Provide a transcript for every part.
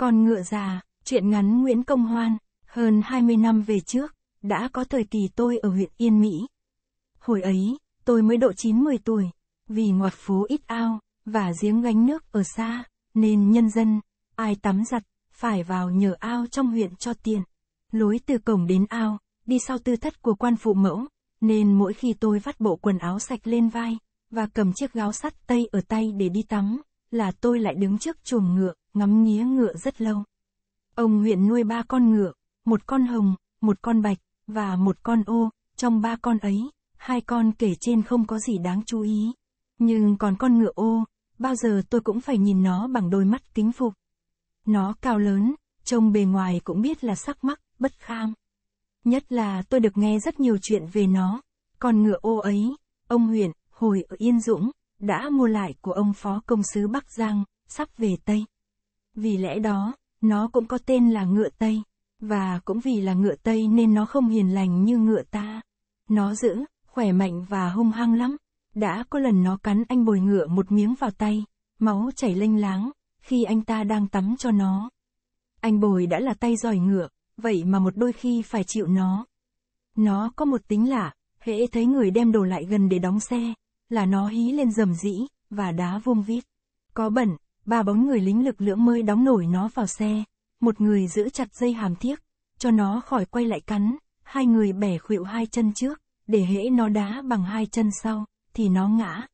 Con ngựa già, chuyện ngắn Nguyễn Công Hoan, hơn 20 năm về trước, đã có thời kỳ tôi ở huyện Yên Mỹ. Hồi ấy, tôi mới độ 9-10 tuổi, vì ngoặt phố ít ao, và giếng gánh nước ở xa, nên nhân dân, ai tắm giặt, phải vào nhờ ao trong huyện cho tiền. Lối từ cổng đến ao, đi sau tư thất của quan phụ mẫu, nên mỗi khi tôi vắt bộ quần áo sạch lên vai, và cầm chiếc gáo sắt tây ở tay để đi tắm, là tôi lại đứng trước chuồng ngựa, ngắm nghía ngựa rất lâu. Ông huyện nuôi ba con ngựa, một con hồng, một con bạch, và một con ô, trong ba con ấy, hai con kể trên không có gì đáng chú ý. Nhưng còn con ngựa ô, bao giờ tôi cũng phải nhìn nó bằng đôi mắt kính phục. Nó cao lớn, trông bề ngoài cũng biết là sắc mắc, bất kham. Nhất là tôi được nghe rất nhiều chuyện về nó. Con ngựa ô ấy, ông huyện, hồi ở Yên Dũng, đã mua lại của ông phó công sứ Bắc Giang, sắp về Tây. Vì lẽ đó, nó cũng có tên là ngựa Tây, và cũng vì là ngựa Tây nên nó không hiền lành như ngựa ta. Nó dữ, khỏe mạnh và hung hăng lắm. Đã có lần nó cắn anh bồi ngựa một miếng vào tay, máu chảy lênh láng, khi anh ta đang tắm cho nó. Anh bồi đã là tay giỏi ngựa, vậy mà một đôi khi phải chịu nó. Nó có một tính lạ, hễ thấy người đem đồ lại gần để đóng xe, là nó hí lên rầm rĩ, và đá vuông vít. Có bẩn, ba bóng người lính lực lưỡng mới đóng nổi nó vào xe, một người giữ chặt dây hàm thiếc cho nó khỏi quay lại cắn, hai người bẻ khuỵu hai chân trước, để hễ nó đá bằng hai chân sau, thì nó ngã.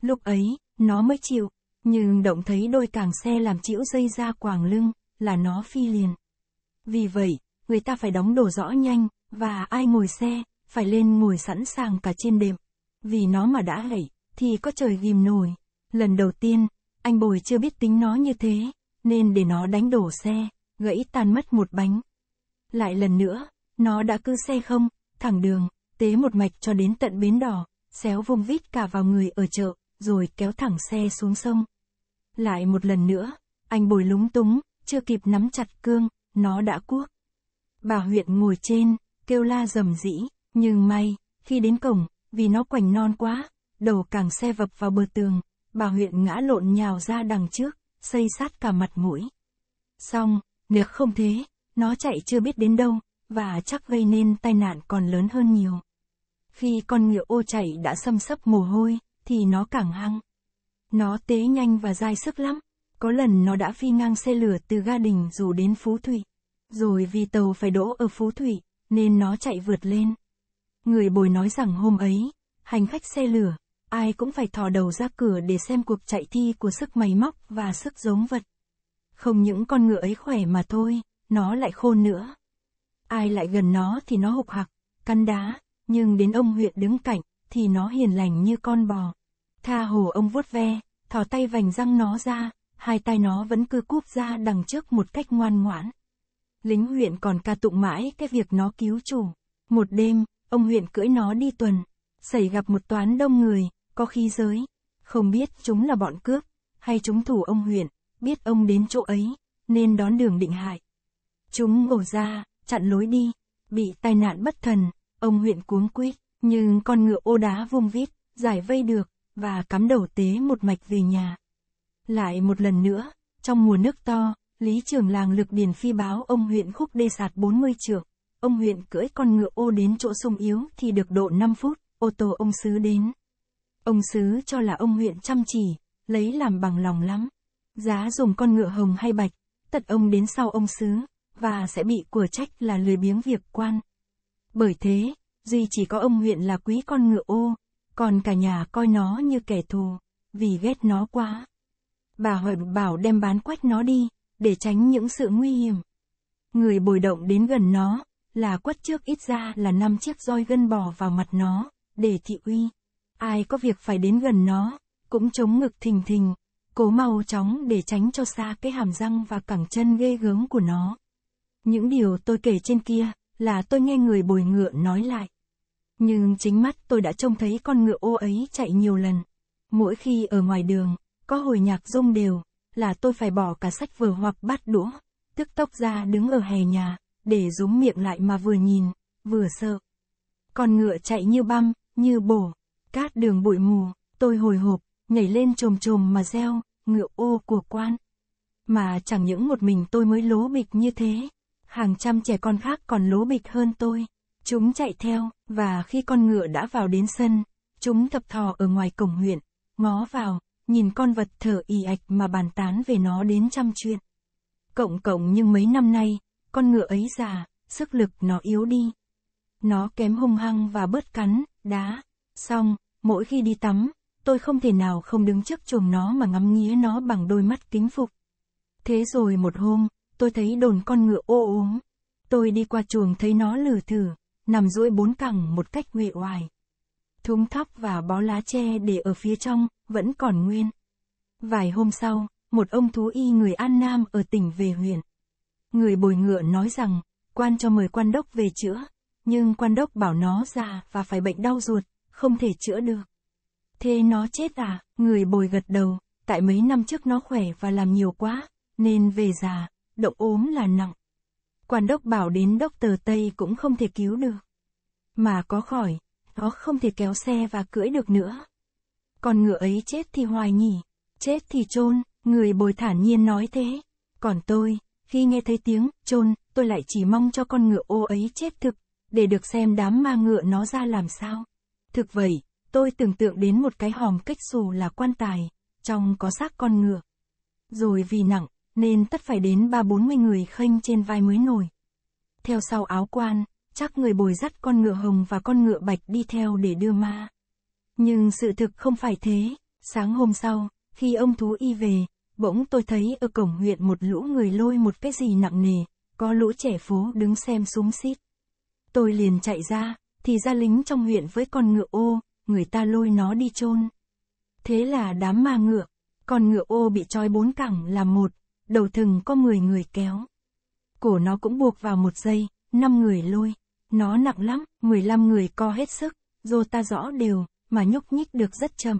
Lúc ấy, nó mới chịu, nhưng động thấy đôi càng xe làm chĩu dây ra quàng lưng, là nó phi liền. Vì vậy, người ta phải đóng đổ rõ nhanh, và ai ngồi xe, phải lên ngồi sẵn sàng cả trên đệm. Vì nó mà đã gãy, thì có trời ghim nổi. Lần đầu tiên, anh Bồi chưa biết tính nó như thế, nên để nó đánh đổ xe, gãy tan mất một bánh. Lại lần nữa, nó đã cứ xe không, thẳng đường, tế một mạch cho đến tận bến đỏ, xéo vung vít cả vào người ở chợ, rồi kéo thẳng xe xuống sông. Lại một lần nữa, anh Bồi lúng túng, chưa kịp nắm chặt cương, nó đã cuốc. Bà huyện ngồi trên, kêu la rầm rĩ, nhưng may, khi đến cổng, vì nó quảnh non quá, đầu càng xe vập vào bờ tường, bà huyện ngã lộn nhào ra đằng trước, xây sát cả mặt mũi. Xong, nếu không thế, nó chạy chưa biết đến đâu, và chắc gây nên tai nạn còn lớn hơn nhiều. Khi con ngựa ô chạy đã xâm sấp mồ hôi, thì nó càng hăng. Nó tế nhanh và dai sức lắm, có lần nó đã phi ngang xe lửa từ ga đình dù đến Phú Thủy. Rồi vì tàu phải đỗ ở Phú Thủy, nên nó chạy vượt lên. Người bồi nói rằng hôm ấy, hành khách xe lửa, ai cũng phải thò đầu ra cửa để xem cuộc chạy thi của sức máy móc và sức giống vật. Không những con ngựa ấy khỏe mà thôi, nó lại khôn nữa. Ai lại gần nó thì nó hục hặc, căn đá, nhưng đến ông huyện đứng cạnh, thì nó hiền lành như con bò. Tha hồ ông vuốt ve, thò tay vành răng nó ra, hai tay nó vẫn cứ cúp ra đằng trước một cách ngoan ngoãn. Lính huyện còn ca tụng mãi cái việc nó cứu chủ. Một đêm, ông huyện cưỡi nó đi tuần, xảy gặp một toán đông người, có khí giới, không biết chúng là bọn cướp, hay chúng thủ ông huyện, biết ông đến chỗ ấy, nên đón đường định hại. Chúng ổ ra, chặn lối đi, bị tai nạn bất thần, ông huyện cuống quýt, nhưng con ngựa ô đá vung vít, giải vây được, và cắm đầu tế một mạch về nhà. Lại một lần nữa, trong mùa nước to, Lý trưởng làng lực điền phi báo ông huyện khúc đê sạt 40 trượng. Ông huyện cưỡi con ngựa ô đến chỗ sung yếu thì được độ 5 phút, ô tô ông xứ đến. Ông sứ cho là ông huyện chăm chỉ, lấy làm bằng lòng lắm. Giá dùng con ngựa hồng hay bạch, tật ông đến sau ông sứ, và sẽ bị của trách là lười biếng việc quan. Bởi thế, duy chỉ có ông huyện là quý con ngựa ô, còn cả nhà coi nó như kẻ thù, vì ghét nó quá. Bà hỏi bảo đem bán quách nó đi, để tránh những sự nguy hiểm. Người bồi động đến gần nó, là quất trước ít ra là năm chiếc roi gân bò vào mặt nó, để thị uy ai có việc phải đến gần nó, cũng chống ngực thình thình, cố mau chóng để tránh cho xa cái hàm răng và cẳng chân ghê gớm của nó. Những điều tôi kể trên kia, là tôi nghe người bồi ngựa nói lại. Nhưng chính mắt tôi đã trông thấy con ngựa ô ấy chạy nhiều lần. Mỗi khi ở ngoài đường, có hồi nhạc rung đều, là tôi phải bỏ cả sách vừa hoặc bát đũa, tức tốc ra đứng ở hè nhà, để rúm miệng lại mà vừa nhìn, vừa sợ. Con ngựa chạy như băm, như bổ, cát đường bụi mù, tôi hồi hộp, nhảy lên trồm trồm mà reo, ngựa ô của quan. Mà chẳng những một mình tôi mới lố bịch như thế, hàng trăm trẻ con khác còn lố bịch hơn tôi. Chúng chạy theo, và khi con ngựa đã vào đến sân, chúng thập thò ở ngoài cổng huyện, ngó vào, nhìn con vật thở ì ạch mà bàn tán về nó đến trăm chuyện. Cộng cộng nhưng mấy năm nay, con ngựa ấy già, sức lực nó yếu đi. Nó kém hung hăng và bớt cắn, đá. Xong, mỗi khi đi tắm, tôi không thể nào không đứng trước chuồng nó mà ngắm nghía nó bằng đôi mắt kính phục. Thế rồi một hôm, tôi thấy đồn con ngựa ô uống. Tôi đi qua chuồng thấy nó lử thử, nằm duỗi bốn cẳng một cách uể oải. Thúng thóc và bó lá tre để ở phía trong, vẫn còn nguyên. Vài hôm sau, một ông thú y người An Nam ở tỉnh về huyện. Người bồi ngựa nói rằng, quan cho mời quan đốc về chữa, nhưng quan đốc bảo nó già và phải bệnh đau ruột, không thể chữa được. Thế nó chết à, người bồi gật đầu, tại mấy năm trước nó khỏe và làm nhiều quá, nên về già, động ốm là nặng. Quản đốc bảo đến đốc tờ Tây cũng không thể cứu được. Mà có khỏi, nó không thể kéo xe và cưỡi được nữa. Còn ngựa ấy chết thì hoài nhỉ, chết thì chôn người bồi thản nhiên nói thế. Còn tôi, khi nghe thấy tiếng chôn tôi lại chỉ mong cho con ngựa ô ấy chết thực, để được xem đám ma ngựa nó ra làm sao. Thực vậy, tôi tưởng tượng đến một cái hòm cách xù là quan tài, trong có xác con ngựa. Rồi vì nặng, nên tất phải đến ba bốn mươi người khênh trên vai mới nổi. Theo sau áo quan, chắc người bồi dắt con ngựa hồng và con ngựa bạch đi theo để đưa ma. Nhưng sự thực không phải thế, sáng hôm sau, khi ông thú y về, bỗng tôi thấy ở cổng huyện một lũ người lôi một cái gì nặng nề, có lũ trẻ phố đứng xem súng xít. Tôi liền chạy ra, thì ra lính trong huyện với con ngựa ô, người ta lôi nó đi chôn. Thế là đám ma ngựa, con ngựa ô bị trói bốn cẳng là một, đầu thừng có 10 người kéo. Cổ nó cũng buộc vào một giây, năm người lôi, nó nặng lắm, 15 người co hết sức, dô ta rõ đều, mà nhúc nhích được rất chậm.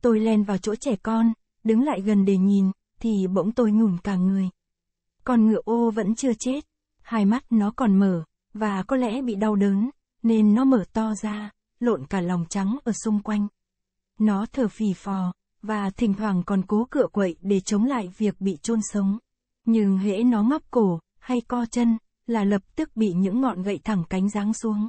Tôi len vào chỗ trẻ con, đứng lại gần để nhìn, thì bỗng tôi ngủm cả người. Con ngựa ô vẫn chưa chết, hai mắt nó còn mở, và có lẽ bị đau đớn, nên nó mở to ra, lộn cả lòng trắng ở xung quanh. Nó thở phì phò, và thỉnh thoảng còn cố cựa quậy để chống lại việc bị chôn sống. Nhưng hễ nó ngóc cổ, hay co chân, là lập tức bị những ngọn gậy thẳng cánh giáng xuống.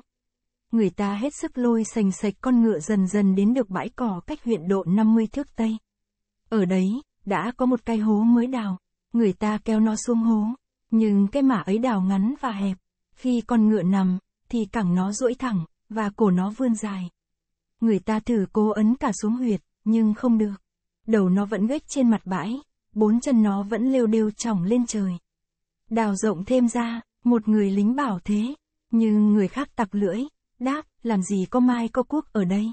Người ta hết sức lôi sành sạch con ngựa dần dần đến được bãi cỏ cách huyện độ 50 thước Tây. Ở đấy, đã có một cái hố mới đào, người ta kéo nó xuống hố, nhưng cái mả ấy đào ngắn và hẹp, khi con ngựa nằm, thì cẳng nó duỗi thẳng, và cổ nó vươn dài. Người ta thử cố ấn cả xuống huyệt, nhưng không được. Đầu nó vẫn gếch trên mặt bãi, bốn chân nó vẫn lêu đêu trỏng lên trời. Đào rộng thêm ra, một người lính bảo thế, nhưng người khác tặc lưỡi, đáp, làm gì có mai có cuốc ở đây.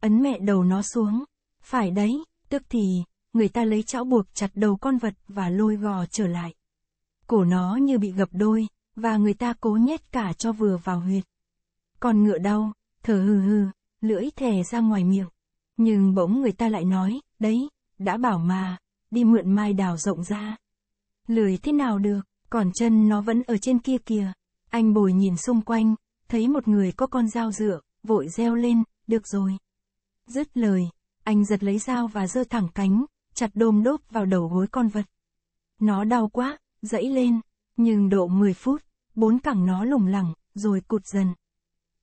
Ấn mẹ đầu nó xuống, phải đấy, tức thì, người ta lấy chảo buộc chặt đầu con vật và lôi gò trở lại. Cổ nó như bị gập đôi, và người ta cố nhét cả cho vừa vào huyệt. Còn ngựa đau, thở hừ hừ, lưỡi thè ra ngoài miệng. Nhưng bỗng người ta lại nói, đấy, đã bảo mà, đi mượn mai đào rộng ra. Lười thế nào được, còn chân nó vẫn ở trên kia kìa. Anh bồi nhìn xung quanh, thấy một người có con dao dựa, vội reo lên, được rồi. Dứt lời, anh giật lấy dao và giơ thẳng cánh, chặt đôm đốp vào đầu gối con vật. Nó đau quá, dẫy lên, nhưng độ 10 phút, bốn cẳng nó lủng lẳng, rồi cụt dần.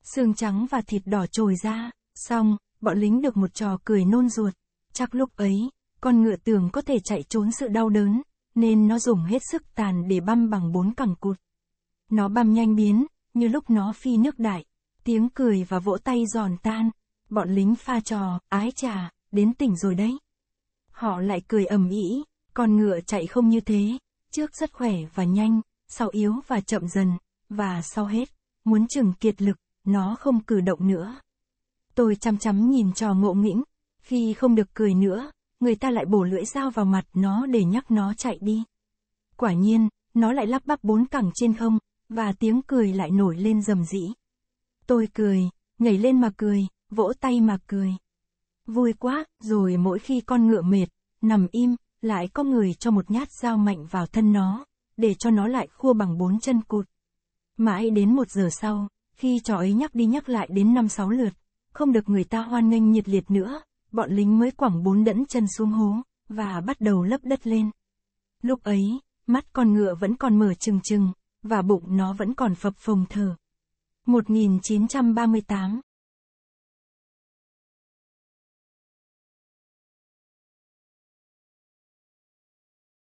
Xương trắng và thịt đỏ trồi ra, xong, bọn lính được một trò cười nôn ruột. Chắc lúc ấy, con ngựa tưởng có thể chạy trốn sự đau đớn, nên nó dùng hết sức tàn để băm bằng bốn cẳng cụt. Nó băm nhanh biến, như lúc nó phi nước đại, tiếng cười và vỗ tay giòn tan, bọn lính pha trò, ái trà, đến tỉnh rồi đấy. Họ lại cười ầm ĩ, con ngựa chạy không như thế, trước rất khỏe và nhanh, sau yếu và chậm dần, và sau hết, muốn chừng kiệt lực, nó không cử động nữa. Tôi chăm chăm nhìn trò ngộ nghĩnh, khi không được cười nữa, người ta lại bổ lưỡi dao vào mặt nó để nhắc nó chạy đi. Quả nhiên, nó lại lắp bắp bốn cẳng trên không, và tiếng cười lại nổi lên rầm rĩ. Tôi cười, nhảy lên mà cười, vỗ tay mà cười. Vui quá, rồi mỗi khi con ngựa mệt, nằm im, lại có người cho một nhát dao mạnh vào thân nó để cho nó lại khua bằng bốn chân cụt. Mãi đến một giờ sau, khi trò ấy nhắc đi nhắc lại đến năm sáu lượt, không được người ta hoan nghênh nhiệt liệt nữa, bọn lính mới quẳng bốn đẫn chân xuống hố, và bắt đầu lấp đất lên. Lúc ấy, mắt con ngựa vẫn còn mở trừng trừng, và bụng nó vẫn còn phập phồng thở. 1938